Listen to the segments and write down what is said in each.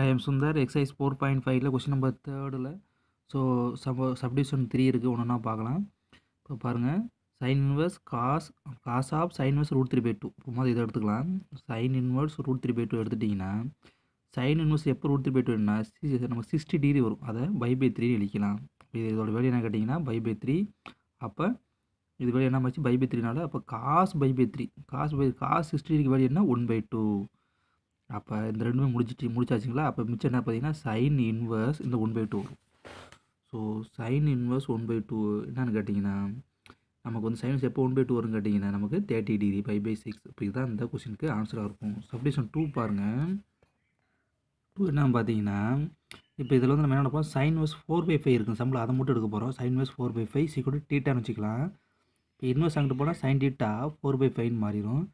I am Sundar exercise four point ஃபைவ்ல question number தேர்டில் so sub subdivision three இருக்குது ஒன்றா பார்க்கலாம் இப்போ பாருங்கள் sine inverse cos cos of sine inverse root three by two இப்போ மாதிரி இதை எடுத்துக்கலாம் sine inverse root three by two எடுத்துட்டிங்கன்னா சைன் இன்வர்ஸ் எப்போ ரூட் த்ரீ பை டூ என்ன நம்ம சிக்ஸ்டி டிகிரி வரும் அதை பை பை த்ரீ எழுதிக்கலாம் இது இதோட வேலை என்ன கேட்டிங்கன்னா பை பை த்ரீ அப்போ இது வேலை என்ன ஆச்சு பை பை த்ரீனால அப்போ cos pi by three cos pi cos sixty டிகிரிக்கு வேலை என்ன ஒன் பை டூ அப்போ இந்த ரெண்டுமே முடிச்சிட்டு முடிச்சாச்சுங்களா அப்போ மிச்சம் என்ன பார்த்தீங்கன்னா சைன் இன்வர்ஸ் இந்த ஒன் பை டூ வரும் so sine inverse one by two என்னென்னு கேட்டிங்கன்னா நமக்கு வந்து சைன்ஸ் எப்போ ஒன் பை டூ வரும்னு கேட்டிங்கன்னா நமக்கு thirty degree five by six இப்போ இதுதான் இந்த கொஸ்டினுக்கு ஆன்சராக இருக்கும் சப்டிஷன் டூ பாருங்கள் டூ என்னன்னு பார்த்தீங்கன்னா இப்போ இதில் வந்து நம்ம என்ன நடப்போம் sine inverse four by five இருக்குது சம்பளம் அதை மட்டும் எடுக்க போகிறோம் sine inverse four by five சீக்கிரம் டீட்டான்னு வச்சுக்கலாம் இப்போ இன்வெஸ்ட் அங்கிட்டு போனால் சைன் டீட்டா ஃபோர் பை ஃபைவ்னு மாறிடும்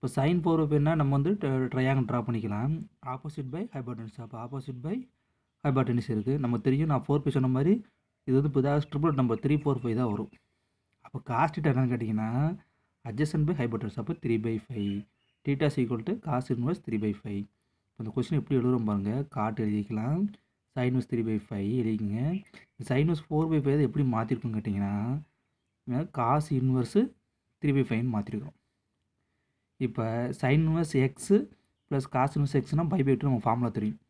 இப்போ சைன் ஃபோர் அப்படின்னா நம்ம வந்து ட்ரையாங்கல் ட்ரா பண்ணிக்கலாம் ஆப்போசிட் பை ஹைபாட்டன்ஸ் அப்போ ஆப்போசிட் பை ஹைபாட்டன்ஸ் இருக்குது நம்ம தெரியும் நான் ஃபோர் பை சொன்ன மாதிரி இது வந்து புதாக ட்ரிபிள் நம்ம த்ரீ ஃபோர் ஃபைவ் தான் வரும் அப்போ காஸ்ட் டீட்டா என்னென்னு கேட்டிங்கன்னா அட்ஜஸ்டன் பை ஹைபாட்டன்ஸ் அப்போ three by five theta is equal to cos இன்வெஸ்ட் த்ரீ பை ஃபைவ் இப்போ இந்த கொஸ்டின் எப்படி எழுதுறோம் பாருங்கள் காட்டு எழுதிக்கலாம் சைன்வஸ் த்ரீ பை ஃபைவ் எழுதிங்க இந்த சைன்வஸ் ஃபோர் பை ஃபைவ் எப்படி மாற்றிருக்குன்னு கேட்டிங்கன்னா காசு இன்வெர்ஸு த்ரீ பை ஃபைவ்னு மாற்றிருக்கோம் இப்போ sine inverse X plus cos inverse எக்ஸ்னால் பை பைட்டு நம்ம ஃபார்முலா தெரியும்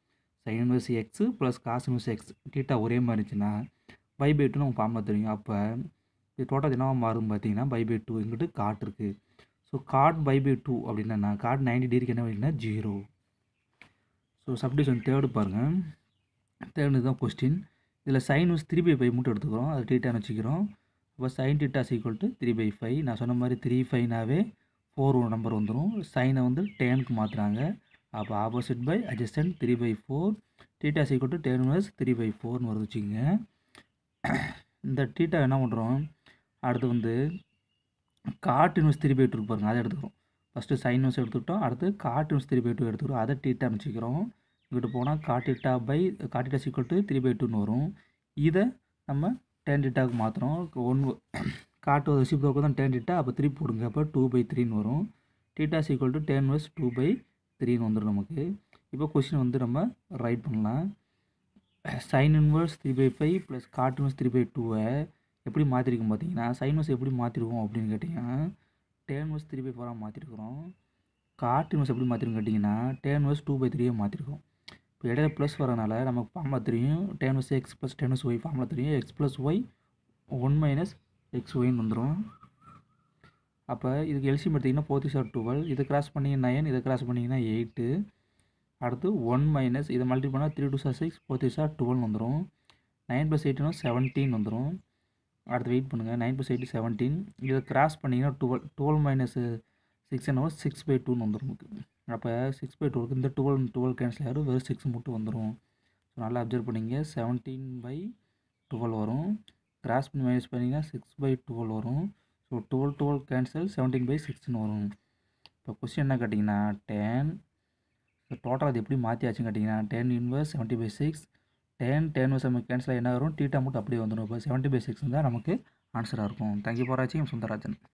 sine inverse X plus cos inverse X theta ஒரே மாதிரி இருந்துச்சுன்னா பை பைட்டு நம்ம ஃபார்முலா தெரியும் அப்போ இது டோட்டல் தினமாக மாறும் பார்த்தீங்கன்னா பை பை டூ எங்கிட்ட காட் இருக்குது so cot pi by two அப்படின்னா காட் நைன்டி டிகிரிக்கு என்ன அப்படின்னா ஜீரோ ஸோ சப்டிஷன் தேர்டு பாருங்கள் தேர்டு தான் கொஸ்டின் இதில் சைன் வந்து த்ரீ பை ஃபைவ் மட்டும் எடுத்துக்கிறோம் அது டீட்டான்னு வச்சுக்கிறோம் இப்போ sine theta is equal to three by five நான் சொன்ன மாதிரி த்ரீ ஃபைவ்னாவே ஃபோர் நம்பர் வந்துடும் சைனை வந்து டேனுக்கு மாற்றுறாங்க அப்போ ஆப்போசிட் பை அஜஸ்டன் த்ரீ பை ஃபோர் டீட்டா சீக்கிரம் to tan minus three by ஃபோர்னு வருது வச்சுக்கோங்க இந்த டீட்டா என்ன பண்ணுறோம் அடுத்து வந்து காட் இன்வெஸ்ட் த்ரீ பை டூ பாருங்கள் அதை எடுத்துக்கிறோம் ஃபஸ்ட்டு சைன் இன்வெஸ்ட் எடுத்துக்கிட்டோம் அடுத்து காட் இன்வெஸ்ட் த்ரீ பை டூ எடுத்துக்கிறோம் அதை டீட்டா அமைச்சிக்கிறோம் இங்கிட்டு போனால் காட்டிட்டா பை காட்டிட்டா சீக்கிரம் டூ த்ரீ பை டூன்னு வரும் இதை நம்ம டேன் டீட்டாவுக்கு மாற்றுறோம் ஒன் காட்டுவது ஒரு ரெசிப்ரோக்கு தான் டேன் டீட்டா அப்போ த்ரீ போடுங்க அப்போ டூ பை த்ரீன்னு வரும் theta is equal to tan inverse two by த்ரீன்னு வந்துடும் நமக்கு இப்போ கொஸ்டின் வந்து நம்ம ரைட் பண்ணலாம் sine inverse three by five plus cot inverse three by டூவை எப்படி மாற்றிருக்கோம் பார்த்தீங்கன்னா சைன் இன்வர்ஸ் எப்படி மாற்றிருக்கோம் அப்படின்னு கேட்டிங்கன்னா டென் வர்ஸ் த்ரீ பை ஃபோராக மாற்றிருக்கிறோம் காட்டுவர்ஸ் எப்படி மாற்றிருக்கோம் கேட்டிங்கன்னா டென் வர்ஸ் டூ பை த்ரீயாக மாற்றிருக்கோம் இப்போ இடையில ப்ளஸ் வரனால நமக்கு ஃபார்மில் தெரியும் tan inverse X plus tan inverse Y ஃபார்மில் தெரியும் X plus Y one minus X ஒயின்னு வந்துடும் அப்போ இதுக்கு எல்சி எடுத்திங்கன்னா ஃபோர்த்தி சார் டுவெல் இதை கிராஸ் பண்ணிங்கன்னா நைன் இதை கிராஸ் பண்ணிங்கன்னா எயிட்டு அடுத்து ஒன் மைனஸ் இதை மல்டி பண்ணால் three two sir six forty sir டுவெல்னு வந்துடும் நைன் ப்ளஸ் எயிட்னா செவன்டீன் வந்துடும் அடுத்து வெயிட் பண்ணுங்கள் நைன் ப்ளஸ் எயிட் செவன்டீன் இதை கிராஸ் பண்ணிங்கன்னா டுவெல் டுவெல் மைனஸ் சிக்ஸ் என்ன சிக்ஸ் பை டூன்னு வந்துடும் அப்போ சிக்ஸ் பை டூக்கு இந்த டுவெல் டுவெல் கேன்சல் ஆகிடும் வெறும் சிக்ஸ் மட்டும் வந்துடும் ஸோ நல்லா அப்சர்வ் பண்ணிங்க செவன்டீன் பை டுவெல் வரும் கிராஸ் பண்ணி மைனஸ் பண்ணிங்கன்னா சிக்ஸ் பை டுவெல் வரும் so twelve twelve cancel seventeen by சிக்ஸ்னு வரும் இப்போ கொஸ்டின் என்ன கேட்டிங்கன்னா டென் டோட்டல் அது எப்படி மாற்றியாச்சுன்னு கேட்டிங்கன்னா tan inverse seventy by six tan tan inverse நமக்கு கேன்சல் என்ன வரும் டீட்டா மட்டும் அப்படியே வந்துடும் இப்போ செவன்ட்டி பை சிக்ஸ் தான் நமக்கு ஆன்சராக இருக்கும் தேங்க்யூ ஃபார் வாட்சிங் சுந்தராஜன்